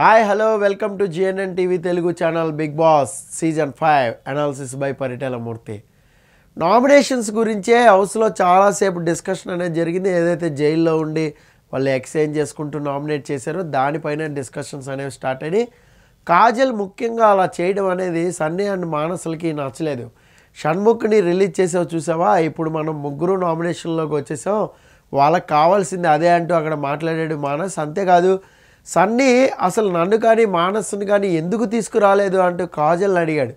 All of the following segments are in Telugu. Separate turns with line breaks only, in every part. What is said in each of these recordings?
hi hello welcome to GNN TV Telugu channel Bigg Boss season five analysis by Murthy nominations గురించే హౌస్లో చాలాసేపు డిస్కషన్ అనేది జరిగింది ఏదైతే జైల్లో ఉండి వాళ్ళు ఎక్స్చేంజ్ చేసుకుంటూ నామినేట్ చేశారో దానిపైన డిస్కషన్స్ అనేవి స్టార్ట్ అయ్యి కాజల్ ముఖ్యంగా అలా చేయడం అనేది సన్నీ అండ్ మానసులకి నచ్చలేదు షణ్ముఖ్ని రిలీజ్ చేసావు చూసావా ఇప్పుడు మనం ముగ్గురు నామినేషన్లోకి వచ్చేసాం వాళ్ళకి కావాల్సింది అదే అంటూ అక్కడ మాట్లాడాడు మానస్ అంతేకాదు సన్నీ అసలు నన్ను కానీ మానసుని కానీ ఎందుకు తీసుకురాలేదు అంటూ కాజల్ అడిగాడు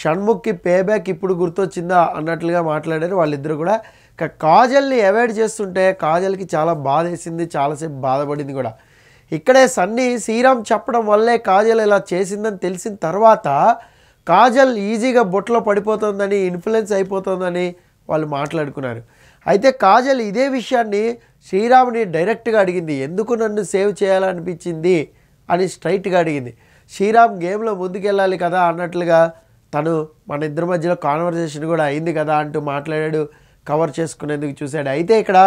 షణ్ముఖ్కి పేబ్యాక్ ఇప్పుడు గుర్తొచ్చిందా అన్నట్లుగా మాట్లాడారు వాళ్ళిద్దరు కూడా కాజల్ని అవాయిడ్ చేస్తుంటే కాజల్కి చాలా బాధ వేసింది చాలాసేపు బాధపడింది కూడా ఇక్కడే సన్నీ శ్రీరామ్ చెప్పడం వల్లే కాజల్ ఇలా చేసిందని తెలిసిన తర్వాత కాజల్ ఈజీగా బొట్లో పడిపోతుందని ఇన్ఫ్లుయెన్స్ అయిపోతుందని వాళ్ళు మాట్లాడుకున్నారు అయితే కాజల్ ఇదే విషయాన్ని శ్రీరాముని డైరెక్ట్గా అడిగింది ఎందుకు నన్ను సేవ్ చేయాలనిపించింది అని స్ట్రైట్గా అడిగింది శ్రీరామ్ గేమ్లో ముందుకెళ్ళాలి కదా అన్నట్లుగా తను మన ఇద్దరి మధ్యలో కాన్వర్జేషన్ కూడా అయింది కదా అంటూ మాట్లాడాడు కవర్ చేసుకునేందుకు చూశాడు అయితే ఇక్కడ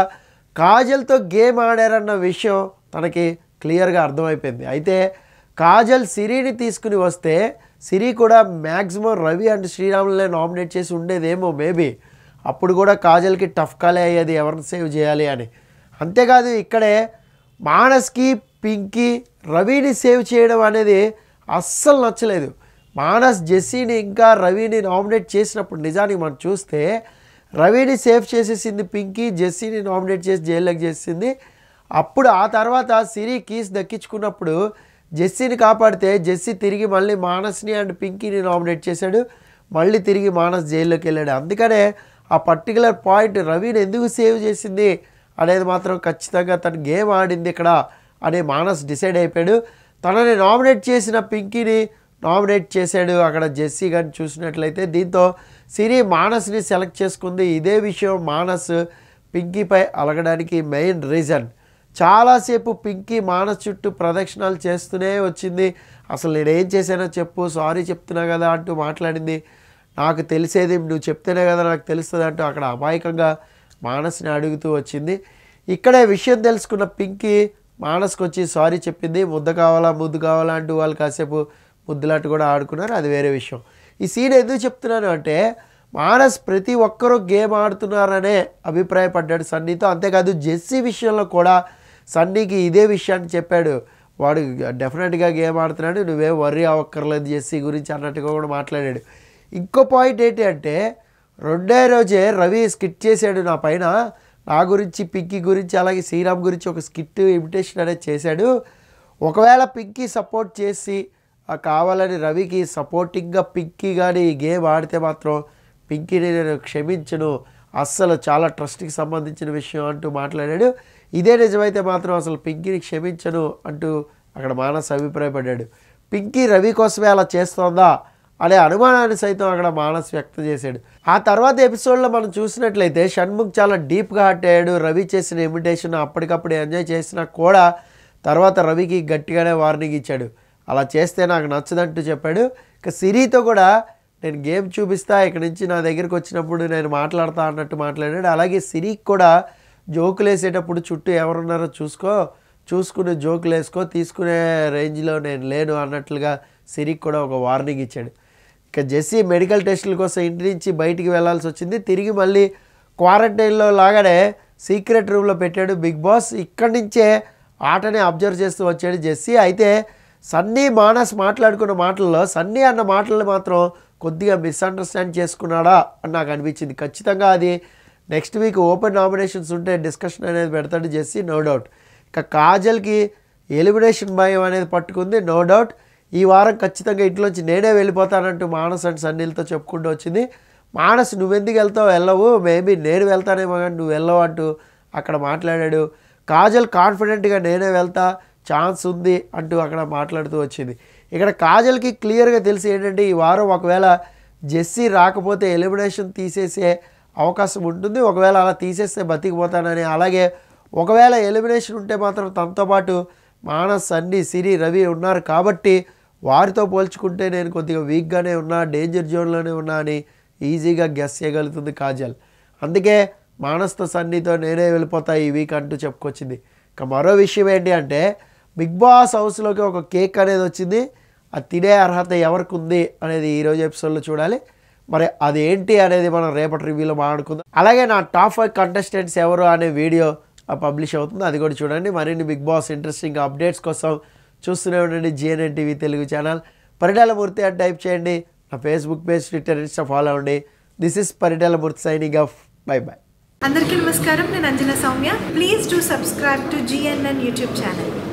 కాజల్తో గేమ్ ఆడారన్న విషయం తనకి క్లియర్గా అర్థమైపోయింది అయితే కాజల్ సిరిని తీసుకుని వస్తే సిరి కూడా మ్యాక్సిమం రవి అండ్ శ్రీరాములనే నామినేట్ చేసి ఉండేదేమో మేబీ అప్పుడు కూడా కాజల్కి టఫ్ కాలే అయ్యేది ఎవరిని సేవ్ చేయాలి అని అంతేకాదు ఇక్కడే మానస్కి పింకీ రవిని సేవ్ చేయడం అనేది అస్సలు నచ్చలేదు మానస్ జెస్సీని ఇంకా రవిని నామినేట్ చేసినప్పుడు నిజానికి మనం చూస్తే రవిని సేవ్ చేసేసింది పింకీ జెస్సీని నామినేట్ చేసి జైల్లోకి చేసింది అప్పుడు ఆ తర్వాత సిరి కీస్ దక్కించుకున్నప్పుడు జెస్సీని కాపాడితే జెస్సీ తిరిగి మళ్ళీ మానస్ని అండ్ పింకీని నామినేట్ చేశాడు మళ్ళీ తిరిగి మానస్ జైల్లోకి వెళ్ళాడు అందుకనే ఆ పర్టికులర్ పాయింట్ రవిని ఎందుకు సేవ్ చేసింది అనేది మాత్రం ఖచ్చితంగా తను గేమ్ ఆడింది ఇక్కడ అని మానస్ డిసైడ్ అయిపోయాడు తనని నామినేట్ చేసిన పింకీని నామినేట్ చేశాడు అక్కడ జెస్సీ కానీ చూసినట్లయితే దీంతో సిరి మానస్ని సెలెక్ట్ చేసుకుంది ఇదే విషయం మానస్ పింకీపై అలగడానికి మెయిన్ రీజన్ చాలాసేపు పింకీ మానస్ చుట్టూ ప్రదక్షిణాలు చేస్తూనే వచ్చింది అసలు నేనేం చేశానో చెప్పు సారీ చెప్తున్నా కదా అంటూ మాట్లాడింది నాకు తెలిసేది నువ్వు చెప్తేనే కదా నాకు తెలుస్తుంది అంటూ అక్కడ అమాయకంగా మానస్ని అడుగుతూ వచ్చింది ఇక్కడే విషయం తెలుసుకున్న పింకీ మానసుకు వచ్చి సారీ చెప్పింది ముద్ద కావాలా ముద్దు కావాలా అంటూ వాళ్ళు కాసేపు ముద్దులాట కూడా ఆడుకున్నారు అది వేరే విషయం ఈ సీన్ ఎందుకు చెప్తున్నాను అంటే మానస్ ప్రతి ఒక్కరూ గేమ్ ఆడుతున్నారనే అభిప్రాయపడ్డాడు సన్నీతో అంతేకాదు జెస్సీ విషయంలో కూడా సన్నీకి ఇదే విషయాన్ని చెప్పాడు వాడు డెఫినెట్గా గేమ్ ఆడుతున్నాడు నువ్వేం వర్రీ అవ్వక్కర్లేదు జెస్సీ గురించి అన్నట్టుగా కూడా మాట్లాడాడు ఇంకో పాయింట్ ఏంటి అంటే రెండే రోజే రవి స్కిట్ చేశాడు నా పైన నా గురించి పింకీ గురించి అలాగే శ్రీరామ్ గురించి ఒక స్కిట్ ఇమిటేషన్ అనేది చేశాడు ఒకవేళ పింకీ సపోర్ట్ చేసి కావాలని రవికి సపోర్టింగ్గా పింకీ కానీ గేమ్ ఆడితే మాత్రం పింకీని నేను క్షమించను అస్సలు చాలా ట్రస్ట్కి సంబంధించిన విషయం అంటూ మాట్లాడాడు ఇదే నిజమైతే మాత్రం అసలు పింకీని క్షమించను అంటూ అక్కడ మానస్ అభిప్రాయపడ్డాడు పింకీ రవి కోసమే అలా చేస్తోందా అనే అనుమానాన్ని సైతం అక్కడ మానస్ వ్యక్తం చేశాడు ఆ తర్వాత ఎపిసోడ్లో మనం చూసినట్లయితే షణ్ముఖ్ చాలా డీప్గా హట్ అయ్యాడు రవి చేసిన ఇమిటేషన్ అప్పటికప్పుడు ఎంజాయ్ చేసినా కూడా తర్వాత రవికి గట్టిగానే వార్నింగ్ ఇచ్చాడు అలా చేస్తే నాకు నచ్చదంటూ చెప్పాడు ఇక సిరితో కూడా నేను గేమ్ చూపిస్తా ఇక్కడి నుంచి నా దగ్గరికి వచ్చినప్పుడు నేను మాట్లాడతా అన్నట్టు మాట్లాడాడు అలాగే సిరికి కూడా జోకులు వేసేటప్పుడు చుట్టూ ఎవరున్నారో చూసుకో చూసుకునే జోకులు వేసుకో తీసుకునే రేంజ్లో నేను లేను అన్నట్లుగా సిరికి కూడా ఒక వార్నింగ్ ఇచ్చాడు ఇక జెస్సీ మెడికల్ టెస్టుల కోసం ఇంటి నుంచి బయటికి వెళ్లాల్సి వచ్చింది తిరిగి మళ్ళీ క్వారంటైన్లో లాగానే సీక్రెట్ రూమ్లో పెట్టాడు బిగ్ బాస్ ఇక్కడి నుంచే ఆటని అబ్జర్వ్ చేస్తూ వచ్చాడు జెస్సీ అయితే సన్నీ మానస్ మాట్లాడుకున్న మాటల్లో సన్నీ అన్న మాటలను మాత్రం కొద్దిగా మిస్అండర్స్టాండ్ చేసుకున్నాడా అని నాకు అనిపించింది ఖచ్చితంగా అది నెక్స్ట్ వీక్ ఓపెన్ నామినేషన్స్ ఉంటే డిస్కషన్ అనేది పెడతాడు జెస్సీ నో డౌట్ ఇక కాజల్కి ఎలిమినేషన్ భయం అనేది పట్టుకుంది నో డౌట్ ఈ వారం ఖచ్చితంగా ఇంట్లోంచి నేనే వెళ్ళిపోతానంటూ మానస్ అండ్ సన్నీలతో చెప్పుకుంటూ వచ్చింది మానస్ నువ్వెందుకు వెళ్తావు వెళ్ళవు మేబీ నేను వెళ్తానేమో కానీ నువ్వు వెళ్ళవు అంటూ అక్కడ మాట్లాడాడు కాజల్ కాన్ఫిడెంట్గా నేనే వెళ్తా ఛాన్స్ ఉంది అంటూ అక్కడ మాట్లాడుతూ వచ్చింది ఇక్కడ కాజల్కి క్లియర్గా తెలిసి ఏంటంటే ఈ వారం ఒకవేళ జెస్సీ రాకపోతే ఎలిమినేషన్ తీసేసే అవకాశం ఉంటుంది ఒకవేళ అలా తీసేస్తే బతికిపోతానని అలాగే ఒకవేళ ఎలిమినేషన్ ఉంటే మాత్రం తనతో పాటు మానస్ అన్ని సిరి రవి ఉన్నారు కాబట్టి వారితో పోల్చుకుంటే నేను కొద్దిగా వీక్గానే ఉన్నా డేంజర్ జోన్లోనే ఉన్నా అని ఈజీగా గెస్ చేయగలుగుతుంది కాజల్ అందుకే మానస్తో సన్నీతో నేనే వెళ్ళిపోతాయి ఈ వీక్ అంటూ చెప్పుకొచ్చింది ఇక మరో విషయం ఏంటి అంటే బిగ్ బాస్ హౌస్లోకి ఒక కేక్ అనేది వచ్చింది అది తినే అర్హత ఎవరికి ఉంది అనేది ఈరోజు ఎపిసోడ్లో చూడాలి మరి అది ఏంటి అనేది మనం రేపటి రివ్యూలో మాట్లాడుకుందాం అలాగే నా టాప్ ఫైవ్ కంటెస్టెంట్స్ ఎవరు అనే వీడియో పబ్లిష్ అవుతుంది అది కూడా చూడండి మరిన్ని బిగ్ బాస్ ఇంట్రెస్టింగ్ అప్డేట్స్ కోసం చూస్తూనే ఉండండి GNN TV Telugu channel Paritala Murthy అని టైప్ చేయండి నా Facebook page Twitter Insta follow అవ్వండి this is Paritala Murthy signing off by by అందరికీ నమస్కారం నేను అంజన Soumya please do subscribe to GNN YouTube channel